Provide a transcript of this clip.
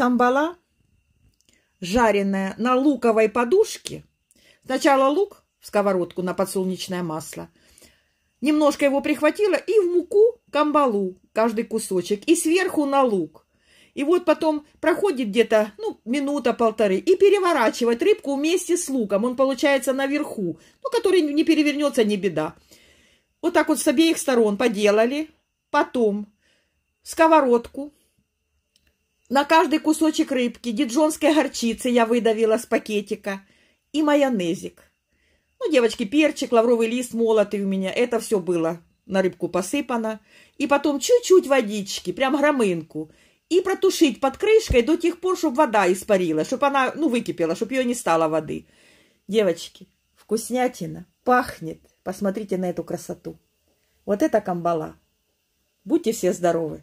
камбала, жареная на луковой подушке. Сначала лук в сковородку на подсолнечное масло. Немножко его прихватила и в муку камбалу каждый кусочек. И сверху на лук. И вот потом проходит где-то ну, минута-полторы и переворачивать рыбку вместе с луком. Он получается наверху, ну, который не перевернется, не беда. Вот так вот с обеих сторон поделали. Потом сковородку на каждый кусочек рыбки, диджонской горчицы я выдавила с пакетика и майонезик. Ну, девочки, перчик, лавровый лист молотый у меня, это все было на рыбку посыпано. И потом чуть-чуть водички, прям громынку. И протушить под крышкой до тех пор, чтобы вода испарила, чтобы она, ну, выкипела, чтобы ее не стало воды. Девочки, вкуснятина, пахнет. Посмотрите на эту красоту. Вот это камбала. Будьте все здоровы.